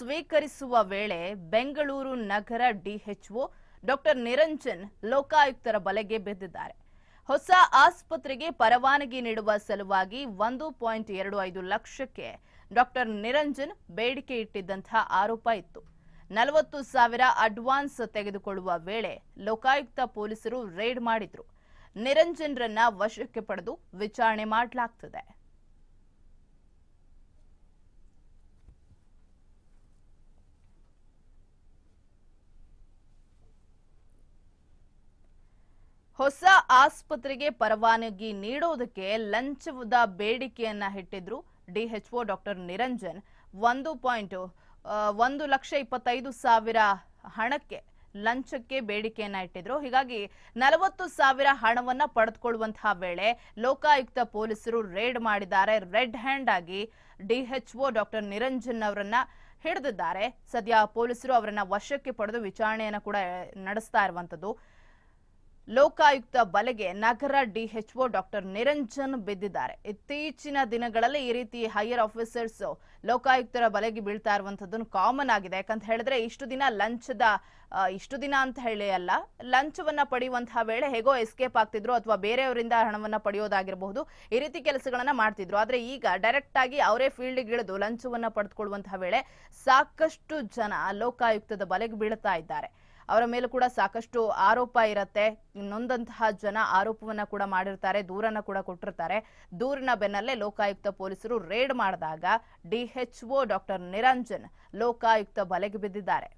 ಸ್ವೀಕರಿಸುವ ವೇಳೆ ಬೆಂಗಳೂರು ನಗರ ಡಿಎಚ್ಒ ಡಾಕ್ಟರ್ ನಿರಂಜನ್ ಲೋಕಾಯುಕ್ತರ ಬಲೆಗೆ ಬಿದ್ದಿದ್ದಾರೆ ಹೊಸ ಆಸ್ಪತ್ರೆಗೆ ಪರವಾನಗಿ ನೀಡುವ ಸಲುವಾಗಿ ಒಂದು ಪಾಯಿಂಟ್ ಎರಡು ಐದು ಲಕ್ಷಕ್ಕೆ ಡಾಕ್ಟರ್ ನಿರಂಜನ್ ಬೇಡಿಕೆ ಇಟ್ಟಿದ್ದಂತಹ ಆರೋಪ ಇತ್ತು ನಲವತ್ತು ಸಾವಿರ ಅಡ್ವಾನ್ಸ್ ತೆಗೆದುಕೊಳ್ಳುವ ವೇಳೆ ಲೋಕಾಯುಕ್ತ ಪೊಲೀಸರು ರೇಡ್ ಮಾಡಿದ್ರು ನಿರಂಜನ್ರನ್ನ ವಶಕ್ಕೆ ಪಡೆದು ವಿಚಾರಣೆ ಮಾಡಲಾಗ್ತದೆ ಹೊಸ ಆಸ್ಪತ್ರೆಗೆ ಪರವಾನಗಿ ನೀಡೋದಕ್ಕೆ ಲಂಚದ ಬೇಡಿಕೆಯನ್ನ ಇಟ್ಟಿದ್ರು ಡಿಎಚ್ಒ ಡಾಕ್ಟರ್ ನಿರಂಜನ್ ಒಂದು ಪಾಯಿಂಟ್ ಒಂದು ಲಕ್ಷ ಇಪ್ಪತ್ತೈದು ಸಾವಿರ ಹಣಕ್ಕೆ ಲಂಚಕ್ಕೆ ಬೇಡಿಕೆಯನ್ನ ಇಟ್ಟಿದ್ರು ಹೀಗಾಗಿ ನಲವತ್ತು ಸಾವಿರ ಹಣವನ್ನ ಪಡೆದುಕೊಳ್ಳುವಂತಹ ವೇಳೆ ಲೋಕಾಯುಕ್ತ ಪೊಲೀಸರು ರೇಡ್ ಮಾಡಿದ್ದಾರೆ ರೆಡ್ ಹ್ಯಾಂಡ್ ಆಗಿ ಡಿಎಚ್ಒ ಡಾಕ್ಟರ್ ನಿರಂಜನ್ ಅವರನ್ನ ಹಿಡಿದಿದ್ದಾರೆ ಸದ್ಯ ಪೊಲೀಸರು ಅವರನ್ನ ವಶಕ್ಕೆ ಪಡೆದು ವಿಚಾರಣೆಯನ್ನು ಕೂಡ ನಡೆಸ್ತಾ ಇರುವಂತದ್ದು ಲೋಕಾಯುಕ್ತ ಬಲೆಗೆ ನಗರ ಡಿಎಚ್ಒ ಡಾಕ್ಟರ್ ನಿರಂಜನ್ ಬಿದ್ದಿದ್ದಾರೆ ಇತ್ತೀಚಿನ ದಿನಗಳಲ್ಲಿ ಈ ರೀತಿ ಹೈಯರ್ ಆಫೀಸರ್ಸ್ ಲೋಕಾಯುಕ್ತರ ಬಲೆಗೆ ಬೀಳ್ತಾ ಇರುವಂತದ್ದನ್ನು ಕಾಮನ್ ಆಗಿದೆ ಯಾಕಂತ ಹೇಳಿದ್ರೆ ಇಷ್ಟು ದಿನ ಲಂಚದ ಇಷ್ಟು ದಿನ ಅಂತ ಹೇಳಿ ಅಲ್ಲ ಲಂಚವನ್ನ ಪಡೆಯುವಂತಹ ವೇಳೆ ಹೇಗೋ ಎಸ್ಕೇಪ್ ಆಗ್ತಿದ್ರು ಅಥವಾ ಬೇರೆಯವರಿಂದ ಹಣವನ್ನ ಪಡೆಯೋದಾಗಿರಬಹುದು ಈ ರೀತಿ ಕೆಲಸಗಳನ್ನ ಮಾಡ್ತಿದ್ರು ಆದ್ರೆ ಈಗ ಡೈರೆಕ್ಟ್ ಆಗಿ ಅವರೇ ಫೀಲ್ಡ್ ಇಳಿದು ಲಂಚವನ್ನ ಪಡೆದುಕೊಳ್ಳುವಂತಹ ವೇಳೆ ಸಾಕಷ್ಟು ಜನ ಲೋಕಾಯುಕ್ತದ ಬಲೆಗೆ ಬೀಳ್ತಾ ಇದ್ದಾರೆ ಅವರ ಮೇಲೂ ಕೂಡ ಸಾಕಷ್ಟು ಆರೋಪ ಇರುತ್ತೆ ಇನ್ನೊಂದಂತಹ ಜನ ಆರೋಪವನ್ನ ಕೂಡ ಮಾಡಿರ್ತಾರೆ ದೂರನ್ನ ಕೂಡ ಕೊಟ್ಟಿರ್ತಾರೆ ದೂರಿನ ಬೆನ್ನಲ್ಲೇ ಲೋಕಾಯುಕ್ತ ಪೊಲೀಸರು ರೇಡ್ ಮಾಡಿದಾಗ ಡಿಎಚ್ಒ ಡಾಕ್ಟರ್ ನಿರಂಜನ್ ಲೋಕಾಯುಕ್ತ ಬಲೆಗೆ ಬಿದ್ದಿದ್ದಾರೆ